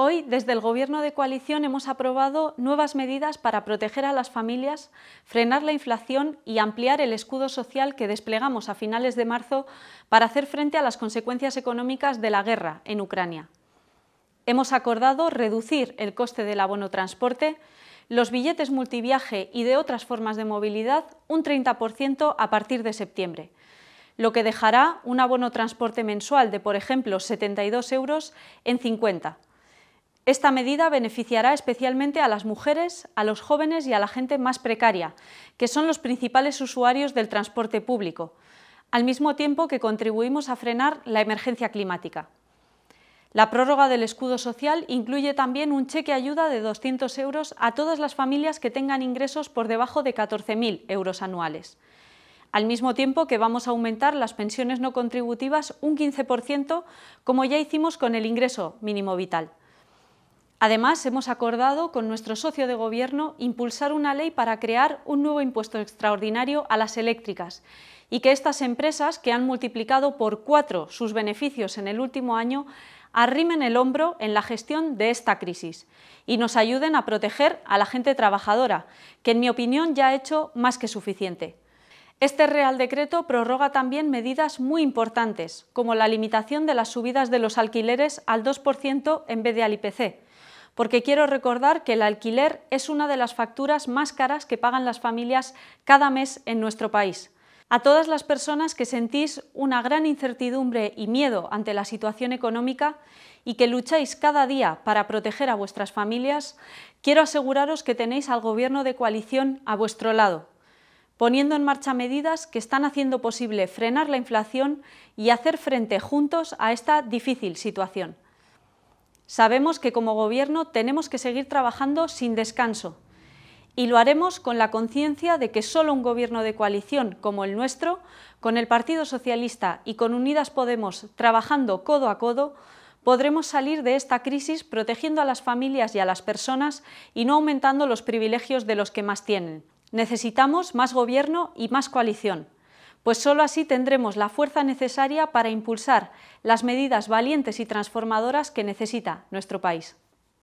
Hoy, desde el Gobierno de coalición, hemos aprobado nuevas medidas para proteger a las familias, frenar la inflación y ampliar el escudo social que desplegamos a finales de marzo para hacer frente a las consecuencias económicas de la guerra en Ucrania. Hemos acordado reducir el coste del abono transporte, los billetes multiviaje y de otras formas de movilidad un 30% a partir de septiembre lo que dejará un abono transporte mensual de, por ejemplo, 72 euros en 50 esta medida beneficiará especialmente a las mujeres, a los jóvenes y a la gente más precaria, que son los principales usuarios del transporte público, al mismo tiempo que contribuimos a frenar la emergencia climática. La prórroga del escudo social incluye también un cheque ayuda de 200 euros a todas las familias que tengan ingresos por debajo de 14.000 euros anuales. Al mismo tiempo que vamos a aumentar las pensiones no contributivas un 15%, como ya hicimos con el ingreso mínimo vital. Además, hemos acordado con nuestro socio de gobierno impulsar una ley para crear un nuevo impuesto extraordinario a las eléctricas y que estas empresas, que han multiplicado por cuatro sus beneficios en el último año, arrimen el hombro en la gestión de esta crisis y nos ayuden a proteger a la gente trabajadora, que en mi opinión ya ha hecho más que suficiente. Este Real Decreto prorroga también medidas muy importantes, como la limitación de las subidas de los alquileres al 2% en vez de al IPC, porque quiero recordar que el alquiler es una de las facturas más caras que pagan las familias cada mes en nuestro país. A todas las personas que sentís una gran incertidumbre y miedo ante la situación económica y que lucháis cada día para proteger a vuestras familias, quiero aseguraros que tenéis al Gobierno de coalición a vuestro lado, poniendo en marcha medidas que están haciendo posible frenar la inflación y hacer frente juntos a esta difícil situación. Sabemos que como Gobierno tenemos que seguir trabajando sin descanso y lo haremos con la conciencia de que solo un Gobierno de coalición como el nuestro, con el Partido Socialista y con Unidas Podemos trabajando codo a codo, podremos salir de esta crisis protegiendo a las familias y a las personas y no aumentando los privilegios de los que más tienen. Necesitamos más Gobierno y más coalición pues solo así tendremos la fuerza necesaria para impulsar las medidas valientes y transformadoras que necesita nuestro país.